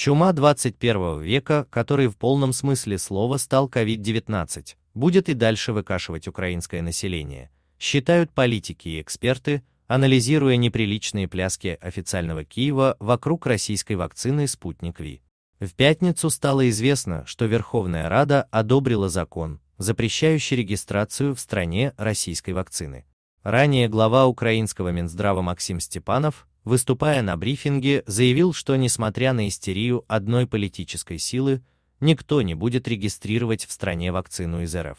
Чума 21 века, который в полном смысле слова стал COVID-19, будет и дальше выкашивать украинское население, считают политики и эксперты, анализируя неприличные пляски официального Киева вокруг российской вакцины «Спутник Ви». В пятницу стало известно, что Верховная Рада одобрила закон, запрещающий регистрацию в стране российской вакцины. Ранее глава украинского Минздрава Максим Степанов выступая на брифинге, заявил, что несмотря на истерию одной политической силы, никто не будет регистрировать в стране вакцину из РФ.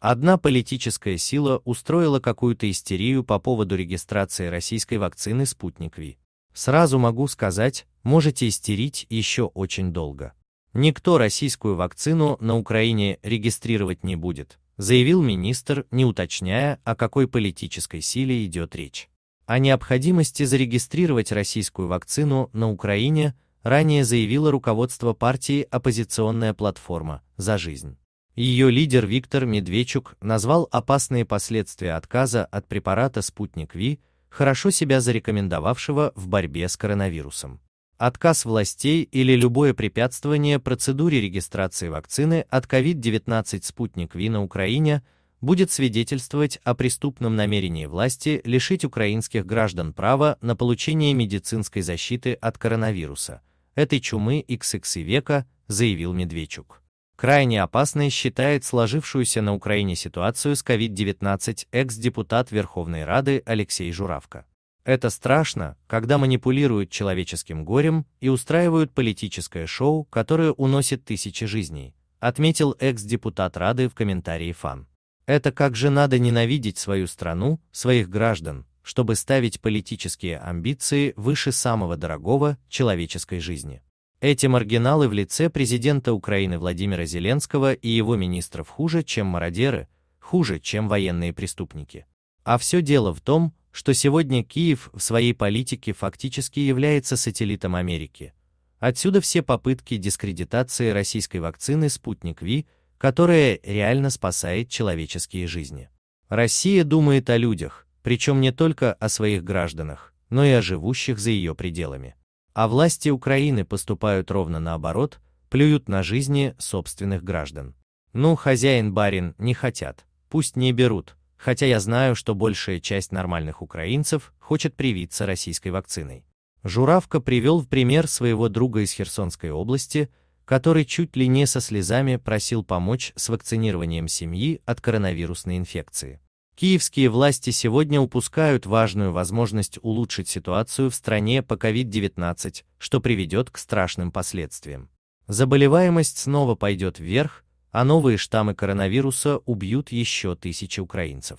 Одна политическая сила устроила какую-то истерию по поводу регистрации российской вакцины «Спутник Ви». Сразу могу сказать, можете истерить еще очень долго. Никто российскую вакцину на Украине регистрировать не будет, заявил министр, не уточняя, о какой политической силе идет речь о необходимости зарегистрировать российскую вакцину на Украине ранее заявило руководство партии «Оппозиционная платформа за жизнь». Ее лидер Виктор Медведчук назвал опасные последствия отказа от препарата «Спутник Ви», хорошо себя зарекомендовавшего в борьбе с коронавирусом. Отказ властей или любое препятствование процедуре регистрации вакцины от COVID-19 «Спутник Ви» на Украине – будет свидетельствовать о преступном намерении власти лишить украинских граждан права на получение медицинской защиты от коронавируса, этой чумы XX века, заявил Медведчук. Крайне опасной считает сложившуюся на Украине ситуацию с COVID-19 экс-депутат Верховной Рады Алексей Журавко. Это страшно, когда манипулируют человеческим горем и устраивают политическое шоу, которое уносит тысячи жизней, отметил экс-депутат Рады в комментарии ФАН. Это как же надо ненавидеть свою страну, своих граждан, чтобы ставить политические амбиции выше самого дорогого человеческой жизни. Эти маргиналы в лице президента Украины Владимира Зеленского и его министров хуже, чем мародеры, хуже, чем военные преступники. А все дело в том, что сегодня Киев в своей политике фактически является сателлитом Америки. Отсюда все попытки дискредитации российской вакцины «Спутник Ви» которое реально спасает человеческие жизни. Россия думает о людях, причем не только о своих гражданах, но и о живущих за ее пределами. А власти Украины поступают ровно наоборот, плюют на жизни собственных граждан. Ну, хозяин-барин не хотят, пусть не берут, хотя я знаю, что большая часть нормальных украинцев хочет привиться российской вакциной. Журавка привел в пример своего друга из Херсонской области, который чуть ли не со слезами просил помочь с вакцинированием семьи от коронавирусной инфекции. Киевские власти сегодня упускают важную возможность улучшить ситуацию в стране по COVID-19, что приведет к страшным последствиям. Заболеваемость снова пойдет вверх, а новые штаммы коронавируса убьют еще тысячи украинцев.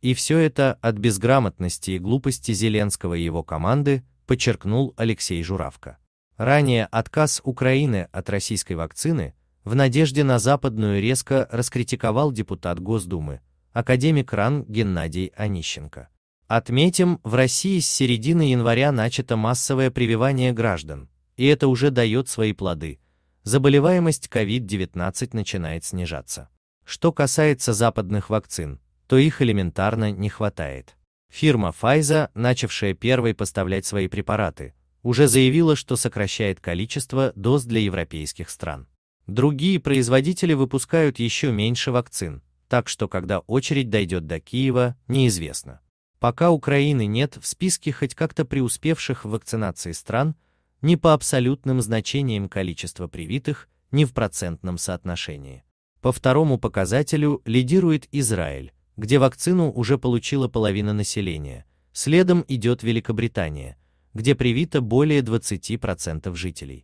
И все это от безграмотности и глупости Зеленского и его команды, подчеркнул Алексей Журавко. Ранее отказ Украины от российской вакцины в надежде на западную резко раскритиковал депутат Госдумы, академик РАН Геннадий Онищенко. Отметим, в России с середины января начато массовое прививание граждан, и это уже дает свои плоды. Заболеваемость COVID-19 начинает снижаться. Что касается западных вакцин, то их элементарно не хватает. Фирма Pfizer, начавшая первой поставлять свои препараты, уже заявила, что сокращает количество доз для европейских стран. Другие производители выпускают еще меньше вакцин, так что когда очередь дойдет до Киева, неизвестно. Пока Украины нет в списке хоть как-то преуспевших в вакцинации стран, ни по абсолютным значениям количества привитых, ни в процентном соотношении. По второму показателю лидирует Израиль, где вакцину уже получила половина населения, следом идет Великобритания – где привито более 20% жителей.